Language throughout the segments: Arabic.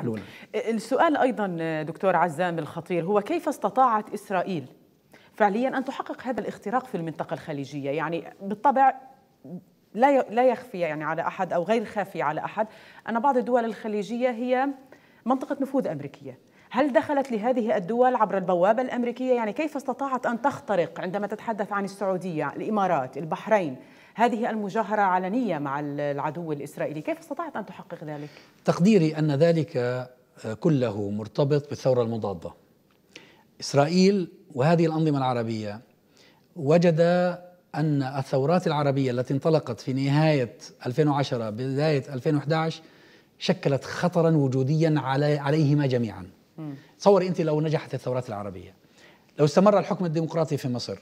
حلول السؤال أيضا دكتور عزام الخطير هو كيف استطاعت إسرائيل فعليا أن تحقق هذا الاختراق في المنطقة الخليجية يعني بالطبع لا لا يخفي يعني على أحد أو غير خافي على أحد أن بعض الدول الخليجية هي منطقة نفوذ أمريكية هل دخلت لهذه الدول عبر البوابة الأمريكية؟ يعني كيف استطاعت أن تخترق عندما تتحدث عن السعودية، الإمارات، البحرين هذه المجاهرة علنية مع العدو الإسرائيلي كيف استطاعت أن تحقق ذلك؟ تقديري أن ذلك آه، كله مرتبط بالثورة المضادة إسرائيل وهذه الأنظمة العربية وجد أن الثورات العربية التي انطلقت في نهاية 2010 بداية 2011 شكلت خطرا وجوديا علي عليهما جميعا تصوري أنت لو نجحت الثورات العربية لو استمر الحكم الديمقراطي في مصر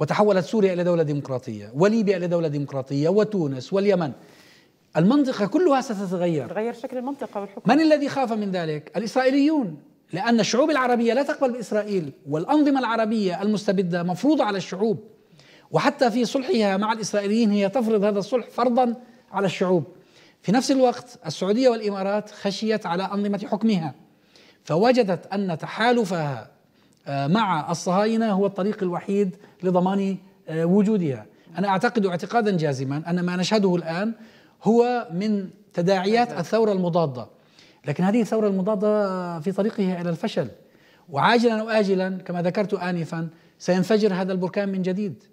وتحولت سوريا إلى دولة ديمقراطية وليبيا إلى دولة ديمقراطية وتونس واليمن المنطقة كلها ستتغير تغير شكل المنطقة والحكم من الذي خاف من ذلك؟ الإسرائيليون لأن الشعوب العربية لا تقبل بإسرائيل والأنظمة العربية المستبدة مفروضة على الشعوب وحتى في صلحها مع الإسرائيليين هي تفرض هذا الصلح فرضا على الشعوب في نفس الوقت السعودية والإمارات خشيت على أنظمة حكمها فوجدت أن تحالفها آه، مع الصهاينة هو الطريق الوحيد لضمان آه، وجودها أنا أعتقد اعتقادا جازما أن ما نشهده الآن هو من تداعيات الثورة المضادة لكن هذه الثورة المضادة في طريقها إلى الفشل وعاجلا أو آجلا كما ذكرت آنفا سينفجر هذا البركان من جديد